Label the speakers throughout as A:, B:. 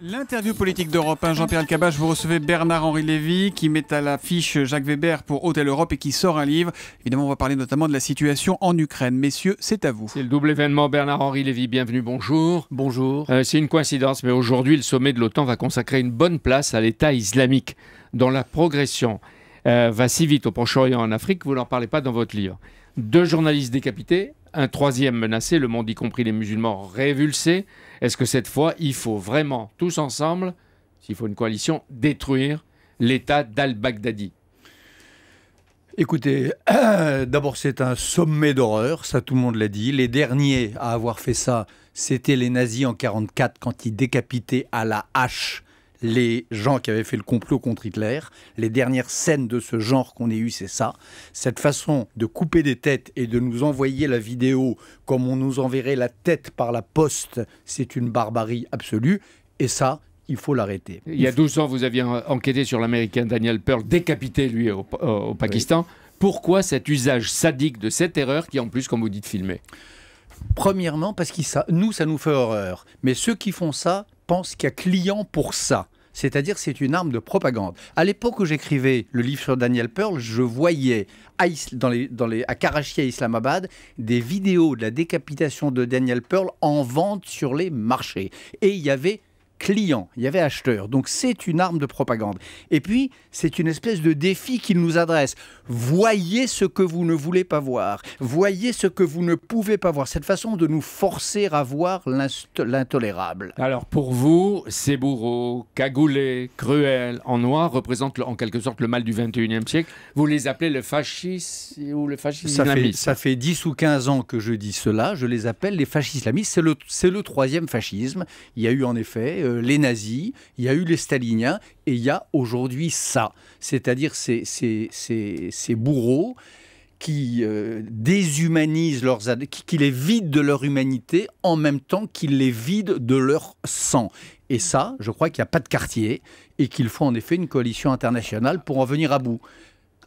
A: L'interview politique d'Europe 1, Jean-Pierre Elkabbach, vous recevez Bernard-Henri Lévy qui met à l'affiche Jacques Weber pour Hôtel Europe et qui sort un livre. Évidemment, on va parler notamment de la situation en Ukraine. Messieurs, c'est
B: à vous. C'est le double événement Bernard-Henri Lévy, bienvenue, bonjour. Bonjour. Euh, c'est une coïncidence, mais aujourd'hui, le sommet de l'OTAN va consacrer une bonne place à l'État islamique dont la progression euh, va si vite au Proche-Orient en Afrique, vous n'en parlez pas dans votre livre. Deux journalistes décapités, un troisième menacé, le monde y compris les musulmans révulsés. Est-ce que cette fois, il faut vraiment, tous ensemble, s'il faut une coalition, détruire l'État d'al-Baghdadi
A: Écoutez, d'abord c'est un sommet d'horreur, ça tout le monde l'a dit. Les derniers à avoir fait ça, c'était les nazis en 1944 quand ils décapitaient à la hache les gens qui avaient fait le complot contre Hitler. Les dernières scènes de ce genre qu'on ait eu, c'est ça. Cette façon de couper des têtes et de nous envoyer la vidéo comme on nous enverrait la tête par la poste, c'est une barbarie absolue. Et ça, il faut l'arrêter. Il y a
B: 12 ans, vous aviez enquêté sur l'Américain Daniel Pearl, décapité, lui, au, Pakistan. Pourquoi cet usage sadique de cette erreur qui, en plus, comme vous dites, filmer
A: Premièrement, parce que nous, ça nous fait horreur. Mais ceux qui font ça pensent qu'il y a client pour ça. C'est-à-dire, c'est une arme de propagande. À l'époque où j'écrivais le livre sur Daniel Pearl, je voyais à, à Karachi, à Islamabad, des vidéos de la décapitation de Daniel Pearl en vente sur les marchés. Et il y avait client, il y avait acheteur. Donc c'est une arme de propagande. Et puis, c'est une espèce de défi qu'il nous adresse. Voyez ce que vous ne voulez pas voir. Voyez ce que vous ne pouvez pas voir. Cette façon de nous forcer à voir l'intolérable. Alors pour vous, ces
B: bourreaux, cagoulés, cruels, en noir, représentent en quelque sorte le mal du 21e siècle. Vous les appelez le fascisme ou le fascisme ça islamiste. Fait,
A: ça fait 10 ou 15 ans que je dis cela. Je les appelle les fascistes islamistes. C'est le troisième fascisme. Il y a eu en effet euh, les nazis, il y a eu les staliniens, et il y a aujourd'hui ça, c'est-à-dire ces, bourreaux qui euh, déshumanisent leurs qui, les vident de leur humanité en même temps qu'ils les vident de leur sang. Et ça, je crois qu'il n'y a pas de quartier et qu'il faut en effet une coalition internationale pour en venir à bout.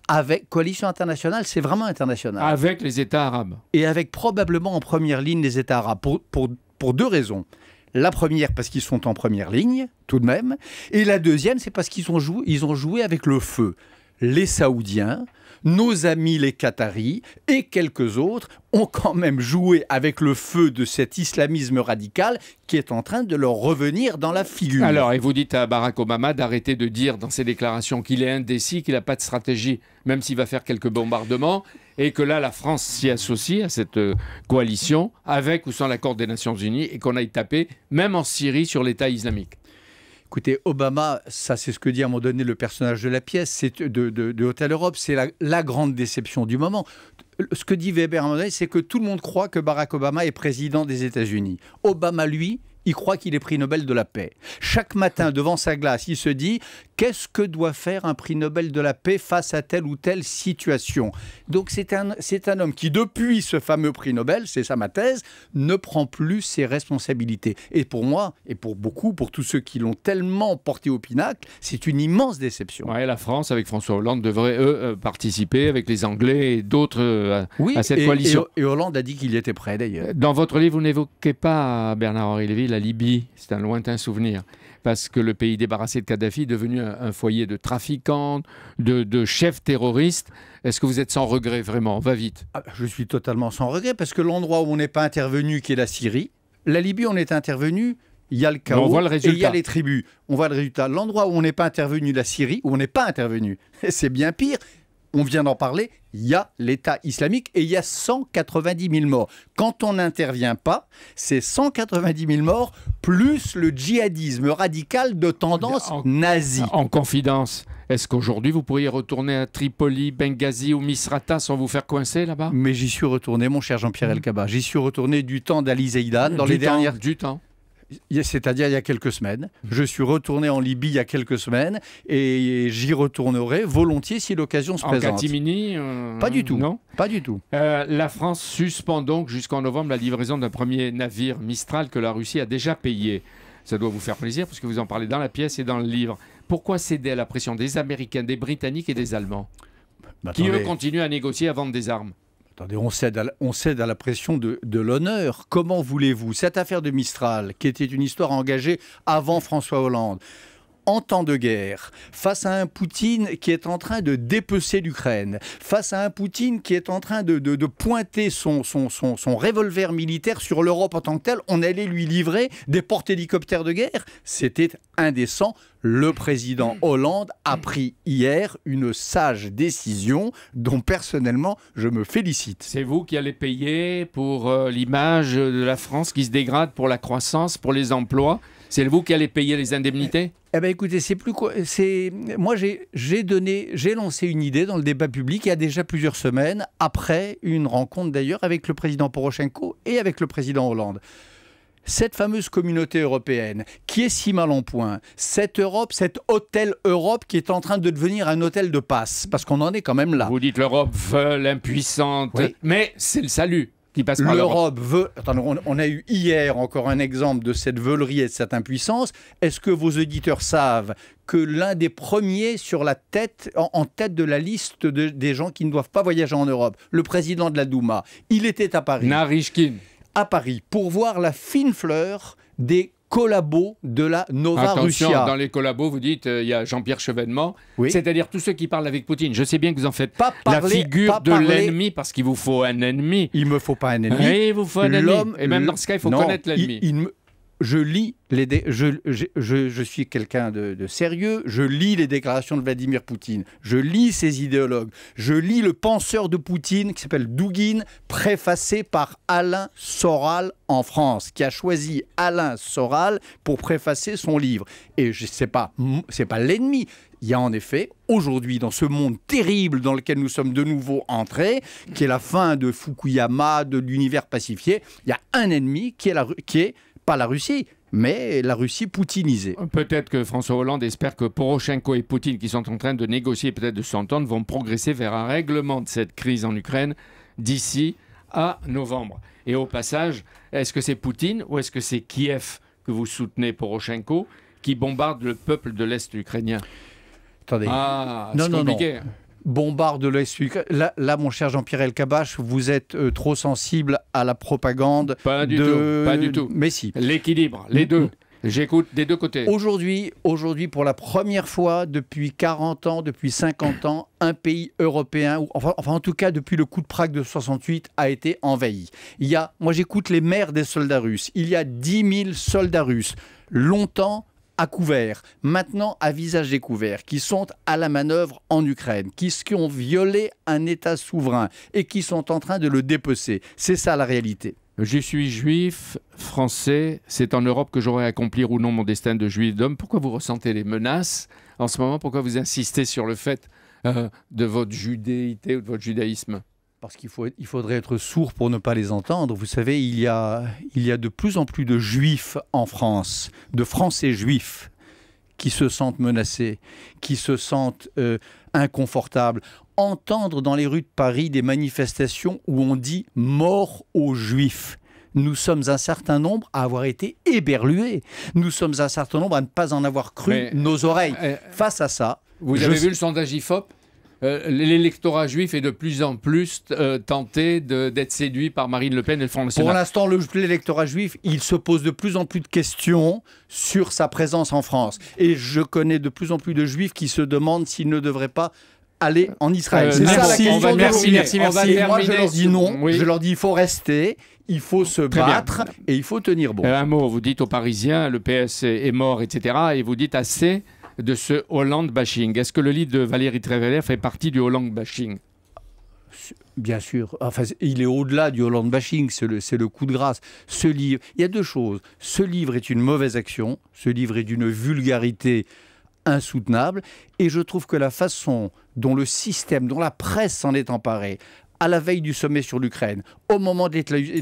A: Avec coalition internationale, c'est vraiment international. Avec les États arabes. Et avec probablement en première ligne les États arabes, pour deux raisons. La première parce qu'ils sont en première ligne, tout de même. Et la deuxième, c'est parce qu'ils ont, joué, ont joué avec le feu. Les Saoudiens, nos amis les Qataris et quelques autres ont quand même joué avec le feu de cet islamisme radical qui est en train de leur revenir dans la figure. Alors,
B: et vous dites à Barack Obama d'arrêter de dire dans ses déclarations qu'il est indécis, qu'il n'a pas de stratégie, même s'il va faire quelques bombardements, et que là, la France s'y associe à cette euh, coalition, avec ou sans l'accord des Nations Unies, et qu'on aille taper, même en Syrie, sur l'État islamique.
A: Écoutez, Obama, ça c'est ce que dit à un moment donné le personnage de la pièce, c'est de, de, Europe, c'est la, la, grande déception du moment. Ce que dit Weber à un moment donné, c'est que tout le monde croit que Barack Obama est président des États-Unis. Obama, lui, il croit qu'il est prix Nobel de la paix. Chaque matin, devant sa glace, il se dit qu'est-ce que doit faire un prix Nobel de la paix face à telle ou telle situation Donc c'est un, c'est un homme qui, depuis ce fameux prix Nobel, c'est ça ma thèse, ne prend plus ses responsabilités. Et pour moi, et pour beaucoup, pour tous ceux qui l'ont tellement porté au pinacle, c'est une immense déception.
B: Ouais, la France, avec François Hollande, devrait, eux, euh, participer avec les Anglais et d'autres euh, à cette coalition. Et, et Hollande a dit qu'il y était prêt, d'ailleurs. Dans votre livre, vous n'évoquez pas euh, Bernard-Henri Lévy la Libye, c'est un lointain souvenir, parce que le pays débarrassé de Kadhafi est devenu un, foyer de trafiquants, de, chefs
A: terroristes. Est-ce que vous êtes sans regret vraiment Va vite. Ah, je suis totalement sans regret, parce que l'endroit où on n'est pas intervenu, qui est la Syrie, la Libye, on est intervenu il y a le chaos, et il y a les tribus. On voit le résultat. L'endroit où on n'est pas intervenu, la Syrie, où on n'est pas intervenu, c'est bien pire on vient d'en parler, il y a l'État islamique et il y a 190 000 morts. Quand on n'intervient pas, c'est 190 000 morts plus le djihadisme radical de tendance nazie. En confidence, est-ce qu'aujourd'hui vous pourriez retourner à
B: Tripoli,
A: Benghazi ou Misrata sans vous faire coincer là-bas Mais j'y suis retourné, mon cher Jean-Pierre mmh. Elkaba. J'y suis retourné du temps d'Ali Zeidan dans les dernières. Du temps c'est-à-dire il y a quelques semaines. Mhm. Je suis retourné en Libye il y a quelques semaines et j'y retournerai volontiers si l'occasion se présente. En euh, Pas du tout. Pas du tout. Euh, la France suspend donc jusqu'en novembre
B: la livraison d'un premier navire Mistral que la Russie a déjà payé. Ça doit vous faire plaisir parce que vous en parlez dans la pièce et dans le livre. Pourquoi céder à la pression des Américains, des Britanniques et des Allemands
A: bah, qui, eux, continuent
B: à négocier à vendre des armes
A: on cède à la, on cède à la pression de, de l'honneur. Comment voulez-vous Cette affaire de Mistral, qui était une histoire engagée avant François Hollande, en temps de guerre, face à un Poutine qui est en train de dépecer l'Ukraine, face à un Poutine qui est en train de, pointer son, revolver militaire sur l'Europe en tant que telle, on allait lui livrer des porte-hélicoptères de guerre. C'était indécent. Le président Hollande a pris hier une sage décision dont personnellement je me félicite. C'est
B: vous qui allez payer pour euh, l'image de la France qui se dégrade, pour la croissance, pour les emplois. C'est vous qui allez payer les indemnités
A: eh ben écoutez, c'est plus quoi. C'est moi j'ai donné, j'ai lancé une idée dans le débat public il y a déjà plusieurs semaines après une rencontre d'ailleurs avec le président Poroshenko et avec le président Hollande. Cette fameuse communauté européenne qui est si mal en point, cette Europe, cet hôtel Europe qui est en train de devenir un hôtel de passe, parce qu'on en est quand même là. Vous dites l'Europe l'impuissante, impuissante, mais c'est le salut. L'Europe veut. Attends, on, a eu hier encore un exemple de cette veulerie et de cette impuissance. Est-ce que vos auditeurs savent que l'un des premiers sur la tête, en, tête de la liste des gens qui ne doivent pas voyager en Europe, le président de la Douma, il était à Paris. Narishkin. À Paris pour voir la fine fleur des collabos de la Nova Attention, dans
B: les collabos, vous dites, euh, il y a Jean-Pierre Chevènement, oui. c'est-à-dire tous ceux qui parlent avec Poutine. Je sais bien que vous en faites pas
A: la figure de l'ennemi,
B: parce qu'il vous faut un ennemi. Il me faut pas un ennemi. Oui, il vous faut un ennemi. Et même dans ce cas, il faut connaître l'ennemi
A: je lis les suis quelqu'un de, sérieux, je lis les déclarations de Vladimir Poutine, je lis ses idéologues, je lis le penseur de Poutine qui s'appelle Douguin, préfacé par Alain Soral en France, qui a choisi Alain Soral pour préfacer son livre. Et je sais pas, c'est pas l'ennemi. Il y a en effet aujourd'hui dans ce monde terrible dans lequel nous sommes de nouveau entrés, qui est la fin de Fukuyama, de l'univers pacifié, il y a un ennemi qui est la qui est pas la Russie, mais la Russie poutinisée.
B: Peut-être que François Hollande espère que Poroshenko et Poutine, qui sont en train de négocier, peut-être de s'entendre, vont progresser vers un règlement de cette crise en Ukraine d'ici à novembre. Et au passage, est-ce que c'est Poutine ou est-ce que c'est Kiev que vous soutenez, Poroshenko, qui bombarde le peuple de l'Est ukrainien Attendez. Ah, non,
A: bombarde de là, là, mon cher Jean-Pierre Elkabach, vous êtes euh, trop sensible à la propagande. Pas du tout. Mais
B: si. L'équilibre, les deux. J'écoute des deux côtés.
A: Aujourd'hui, aujourd'hui, pour la première fois depuis 40 ans, depuis 50 ans, un pays européen, enfin, en tout cas depuis le coup de Prague de 68, a été envahi. Il y a, moi j'écoute les maires des soldats russes, il y a 10 000 soldats russes. Longtemps, à couvert, maintenant à visage découvert, qui sont à la manœuvre en Ukraine, qui, ont violé un État souverain et qui sont en train de le dépecer. C'est ça la réalité.
B: Je suis juif, français, c'est en Europe que j'aurai à accomplir ou non mon destin de juif d'homme. Pourquoi vous ressentez les menaces en ce moment Pourquoi vous insistez sur le fait euh, de votre judéité ou de votre judaïsme
A: parce qu'il il faudrait être sourd pour ne pas les entendre. Vous savez, il y, a, il y a de plus en plus de juifs en France, de Français juifs, qui se sentent menacés, qui se sentent euh, inconfortables. Entendre dans les rues de Paris des manifestations où on dit mort aux juifs. Nous sommes un certain nombre à avoir été éberlués. Nous sommes un certain nombre à ne pas en avoir cru nos oreilles. Euh, Face à ça. Vous avez vu le sondage IFOP euh,
B: l'électorat juif est de plus en plus euh, tenté d'être séduit par Marine Le Pen et le Front National. Pour l'instant,
A: l'électorat juif, il se pose de plus en plus de questions sur sa présence en France. Et je connais de plus en plus de juifs qui se demandent s'ils ne devraient pas aller en Israël. Euh, c'est merci, ça, merci, merci, merci, moi, je leur dis non. Je leur dis, il faut rester, il faut se battre
B: et il faut tenir bon. un mot, vous dites aux Parisiens, le PS est mort, etc. Et vous dites assez de ce Hollande bashing. Est-ce que le livre de Valérie treveler fait partie du Hollande
A: bashing Bien sûr. Enfin, il est au-delà du Hollande bashing, c'est le, le, coup de grâce. Ce livre, il y a deux choses. Ce livre est une mauvaise action, ce livre est d'une vulgarité insoutenable, et je trouve que la façon dont le système, dont la presse s'en est emparée, à la veille du sommet sur l'Ukraine, au moment de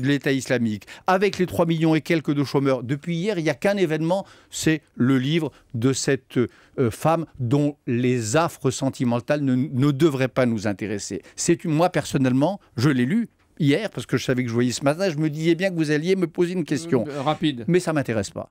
A: l'État islamique, avec les 3 millions et quelques de chômeurs. Depuis hier, il n'y a qu'un événement, c'est le livre de cette euh, femme dont les affres sentimentales ne, devraient pas nous intéresser. C'est moi personnellement, je l'ai lu, hier, parce que je savais que je voyais ce matin, je me disais bien que vous alliez me poser une question. Euh, rapide. Mais ça ne m'intéresse pas.